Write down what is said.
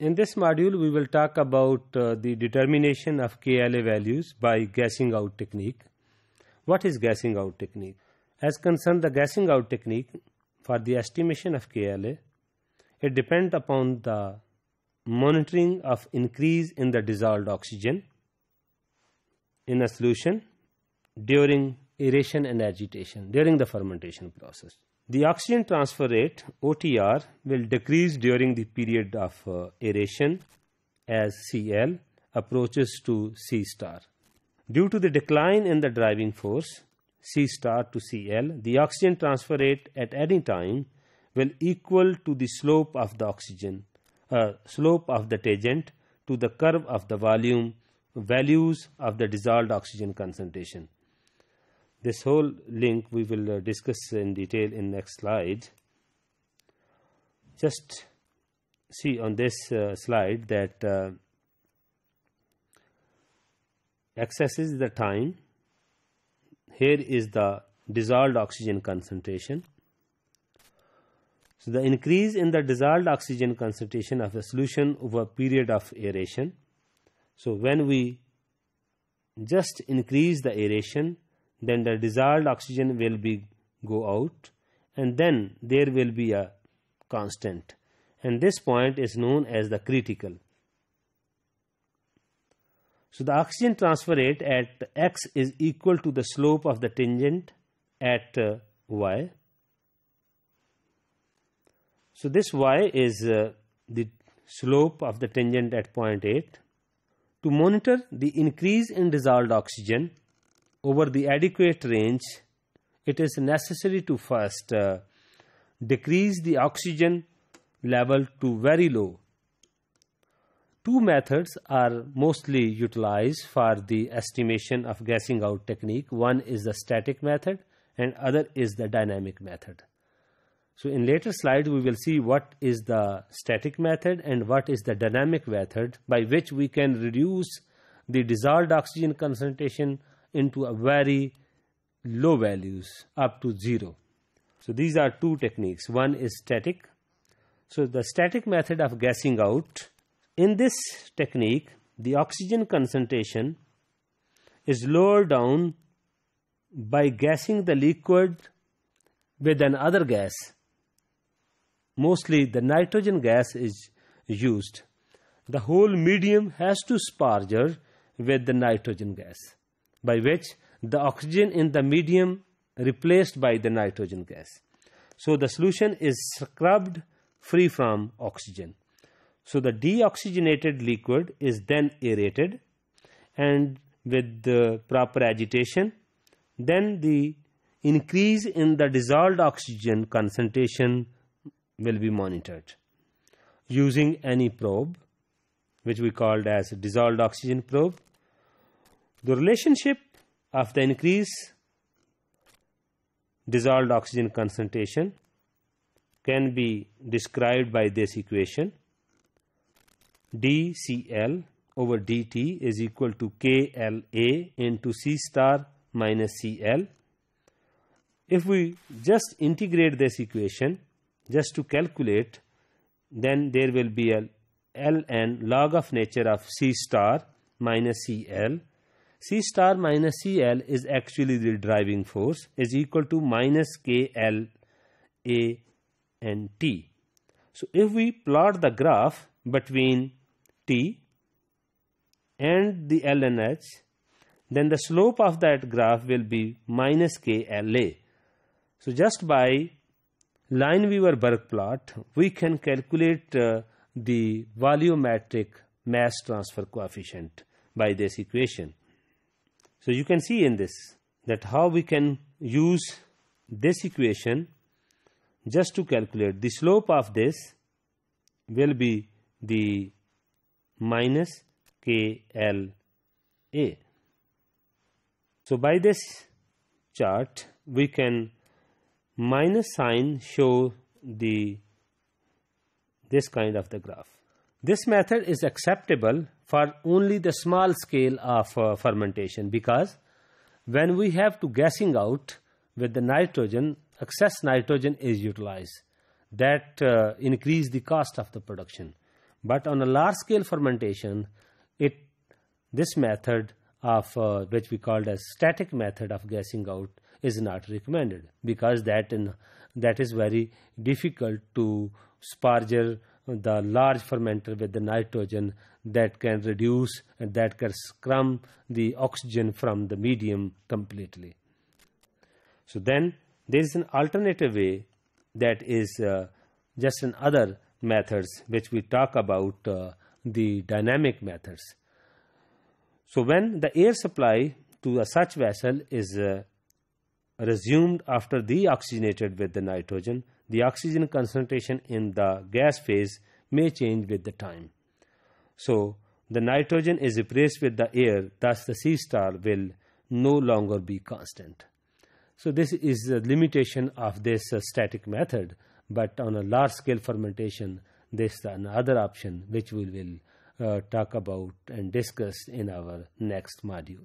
In this module, we will talk about uh, the determination of KLA values by gassing out technique. What is gassing out technique? As concerned the gassing out technique for the estimation of KLA, it depends upon the monitoring of increase in the dissolved oxygen in a solution during aeration and agitation during the fermentation process. The oxygen transfer rate OTR will decrease during the period of uh, aeration as Cl approaches to C star. Due to the decline in the driving force C star to Cl, the oxygen transfer rate at any time will equal to the slope of the oxygen, uh, slope of the tangent to the curve of the volume values of the dissolved oxygen concentration. This whole link we will uh, discuss in detail in next slide. Just see on this uh, slide that uh, excess is the time here is the dissolved oxygen concentration so the increase in the dissolved oxygen concentration of a solution over a period of aeration so when we just increase the aeration then the dissolved oxygen will be go out and then there will be a constant and this point is known as the critical so the oxygen transfer rate at x is equal to the slope of the tangent at uh, y so this y is uh, the slope of the tangent at point 8 to monitor the increase in dissolved oxygen over the adequate range, it is necessary to first uh, decrease the oxygen level to very low. Two methods are mostly utilized for the estimation of gassing out technique. One is the static method and other is the dynamic method. So in later slides we will see what is the static method and what is the dynamic method by which we can reduce the dissolved oxygen concentration into a very low values up to 0. So these are two techniques. One is static. So the static method of gassing out. In this technique, the oxygen concentration is lowered down by gassing the liquid with another gas. Mostly the nitrogen gas is used. The whole medium has to sparger with the nitrogen gas by which the oxygen in the medium replaced by the nitrogen gas. So the solution is scrubbed free from oxygen. So the deoxygenated liquid is then aerated and with the proper agitation then the increase in the dissolved oxygen concentration will be monitored using any probe which we called as dissolved oxygen probe the relationship of the increase dissolved oxygen concentration can be described by this equation dCl over dt is equal to KLA into C star minus Cl. If we just integrate this equation just to calculate then there will be a ln log of nature of C star minus Cl C star minus Cl is actually the driving force is equal to minus KL A and T. So if we plot the graph between T and the L and H, then the slope of that graph will be minus KLA. So just by line weaver Burke plot, we can calculate uh, the volumetric mass transfer coefficient by this equation. So you can see in this that how we can use this equation just to calculate the slope of this will be the minus KLA. So by this chart we can minus sign show the this kind of the graph. This method is acceptable for only the small scale of uh, fermentation because when we have to gassing out with the nitrogen, excess nitrogen is utilized. That uh, increase the cost of the production. But on a large scale fermentation, it this method of uh, which we called as static method of gassing out is not recommended because that in that is very difficult to sparger the large fermenter with the nitrogen that can reduce and that can scrum the oxygen from the medium completely. So then there is an alternative way that is uh, just in other methods which we talk about uh, the dynamic methods. So when the air supply to a such vessel is uh, resumed after deoxygenated with the nitrogen, the oxygen concentration in the gas phase may change with the time. So, the nitrogen is replaced with the air, thus, the C star will no longer be constant. So, this is the limitation of this uh, static method, but on a large scale fermentation, this is another option which we will uh, talk about and discuss in our next module.